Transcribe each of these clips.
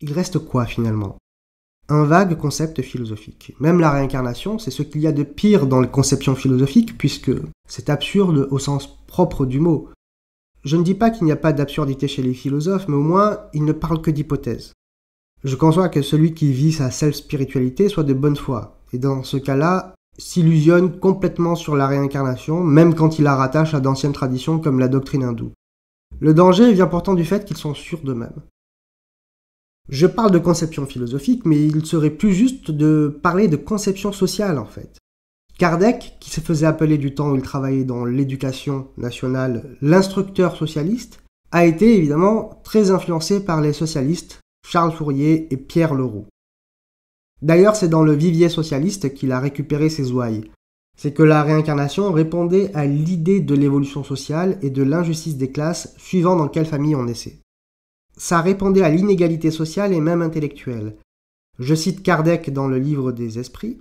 il reste quoi finalement Un vague concept philosophique. Même la réincarnation, c'est ce qu'il y a de pire dans les conceptions philosophiques, puisque c'est absurde au sens propre du mot. Je ne dis pas qu'il n'y a pas d'absurdité chez les philosophes, mais au moins, ils ne parlent que d'hypothèses. Je conçois que celui qui vit sa self-spiritualité soit de bonne foi, et dans ce cas-là, s'illusionne complètement sur la réincarnation, même quand il la rattache à d'anciennes traditions comme la doctrine hindoue. Le danger vient pourtant du fait qu'ils sont sûrs d'eux-mêmes. Je parle de conception philosophique, mais il serait plus juste de parler de conception sociale en fait. Kardec, qui se faisait appeler du temps où il travaillait dans l'éducation nationale l'instructeur socialiste, a été évidemment très influencé par les socialistes Charles Fourier et Pierre Leroux. D'ailleurs, c'est dans le vivier socialiste qu'il a récupéré ses ouailles. C'est que la réincarnation répondait à l'idée de l'évolution sociale et de l'injustice des classes suivant dans quelle famille on naissait ça répondait à l'inégalité sociale et même intellectuelle. Je cite Kardec dans le livre des esprits,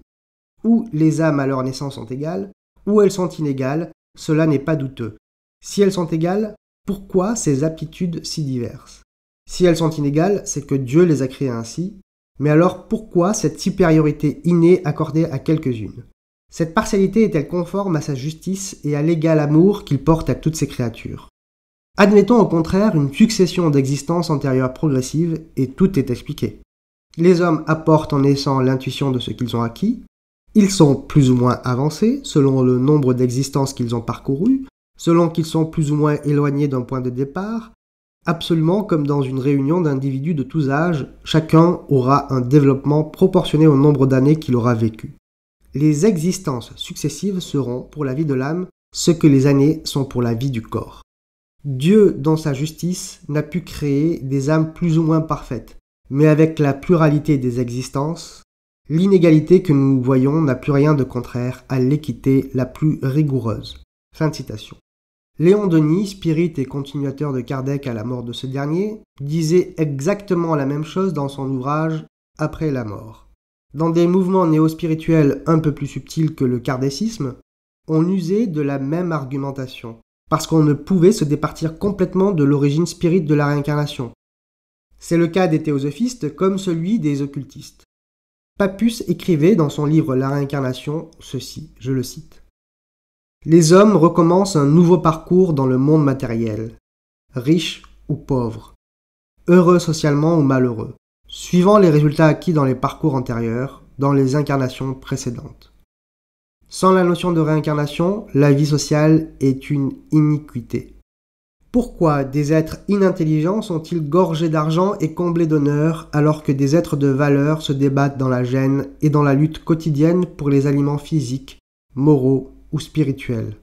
où les âmes à leur naissance sont égales, où elles sont inégales, cela n'est pas douteux. Si elles sont égales, pourquoi ces aptitudes si diverses Si elles sont inégales, c'est que Dieu les a créées ainsi, mais alors pourquoi cette supériorité innée accordée à quelques-unes Cette partialité est-elle conforme à sa justice et à l'égal amour qu'il porte à toutes ses créatures Admettons au contraire une succession d'existences antérieures progressives et tout est expliqué. Les hommes apportent en naissant l'intuition de ce qu'ils ont acquis, ils sont plus ou moins avancés selon le nombre d'existences qu'ils ont parcourues, selon qu'ils sont plus ou moins éloignés d'un point de départ, absolument comme dans une réunion d'individus de tous âges, chacun aura un développement proportionné au nombre d'années qu'il aura vécu. Les existences successives seront, pour la vie de l'âme, ce que les années sont pour la vie du corps. Dieu, dans sa justice, n'a pu créer des âmes plus ou moins parfaites, mais avec la pluralité des existences, l'inégalité que nous voyons n'a plus rien de contraire à l'équité la plus rigoureuse. Fin de citation. Léon Denis, spirit et continuateur de Kardec à la mort de ce dernier, disait exactement la même chose dans son ouvrage Après la mort. Dans des mouvements néo-spirituels un peu plus subtils que le kardécisme, on usait de la même argumentation parce qu'on ne pouvait se départir complètement de l'origine spirite de la réincarnation. C'est le cas des théosophistes comme celui des occultistes. Papus écrivait dans son livre La réincarnation ceci, je le cite. Les hommes recommencent un nouveau parcours dans le monde matériel, riches ou pauvres, heureux socialement ou malheureux, suivant les résultats acquis dans les parcours antérieurs, dans les incarnations précédentes. Sans la notion de réincarnation, la vie sociale est une iniquité. Pourquoi des êtres inintelligents sont-ils gorgés d'argent et comblés d'honneur alors que des êtres de valeur se débattent dans la gêne et dans la lutte quotidienne pour les aliments physiques, moraux ou spirituels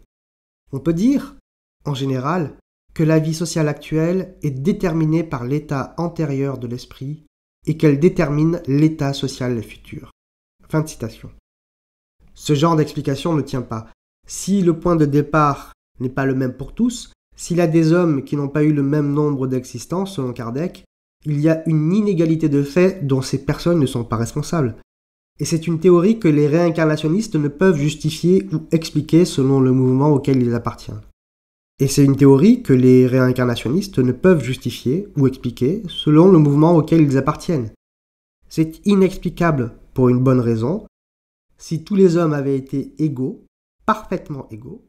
On peut dire, en général, que la vie sociale actuelle est déterminée par l'état antérieur de l'esprit et qu'elle détermine l'état social futur. Fin de citation. Ce genre d'explication ne tient pas. Si le point de départ n'est pas le même pour tous, s'il y a des hommes qui n'ont pas eu le même nombre d'existences selon Kardec, il y a une inégalité de faits dont ces personnes ne sont pas responsables. Et c'est une théorie que les réincarnationnistes ne peuvent justifier ou expliquer selon le mouvement auquel ils appartiennent. Et c'est une théorie que les réincarnationnistes ne peuvent justifier ou expliquer selon le mouvement auquel ils appartiennent. C'est inexplicable pour une bonne raison, si tous les hommes avaient été égaux, parfaitement égaux,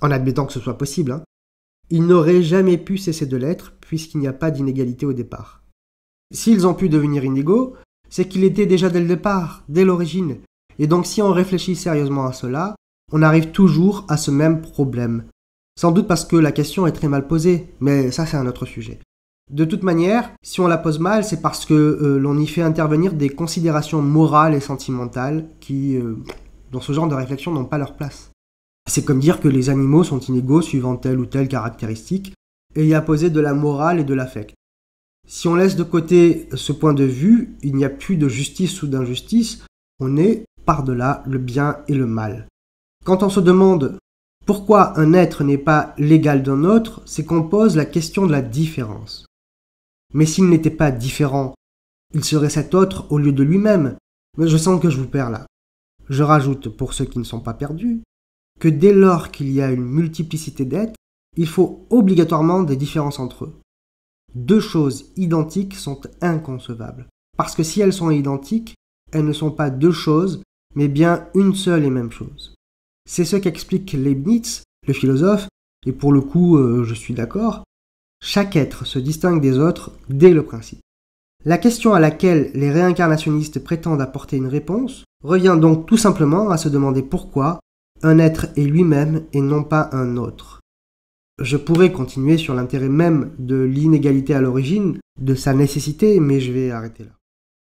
en admettant que ce soit possible, hein, ils n'auraient jamais pu cesser de l'être puisqu'il n'y a pas d'inégalité au départ. S'ils ont pu devenir inégaux, c'est qu'ils était déjà dès le départ, dès l'origine. Et donc si on réfléchit sérieusement à cela, on arrive toujours à ce même problème. Sans doute parce que la question est très mal posée, mais ça c'est un autre sujet. De toute manière, si on la pose mal, c'est parce que euh, l'on y fait intervenir des considérations morales et sentimentales qui, euh, dans ce genre de réflexion, n'ont pas leur place. C'est comme dire que les animaux sont inégaux suivant telle ou telle caractéristique, et y apposer de la morale et de l'affect. Si on laisse de côté ce point de vue, il n'y a plus de justice ou d'injustice, on est par-delà le bien et le mal. Quand on se demande pourquoi un être n'est pas l'égal d'un autre, c'est qu'on pose la question de la différence. Mais s'il n'était pas différent, il serait cet autre au lieu de lui-même. Mais je sens que je vous perds là. Je rajoute, pour ceux qui ne sont pas perdus, que dès lors qu'il y a une multiplicité d'êtres, il faut obligatoirement des différences entre eux. Deux choses identiques sont inconcevables. Parce que si elles sont identiques, elles ne sont pas deux choses, mais bien une seule et même chose. C'est ce qu'explique Leibniz, le philosophe, et pour le coup euh, je suis d'accord, chaque être se distingue des autres dès le principe. La question à laquelle les réincarnationnistes prétendent apporter une réponse revient donc tout simplement à se demander pourquoi un être est lui-même et non pas un autre. Je pourrais continuer sur l'intérêt même de l'inégalité à l'origine, de sa nécessité, mais je vais arrêter là.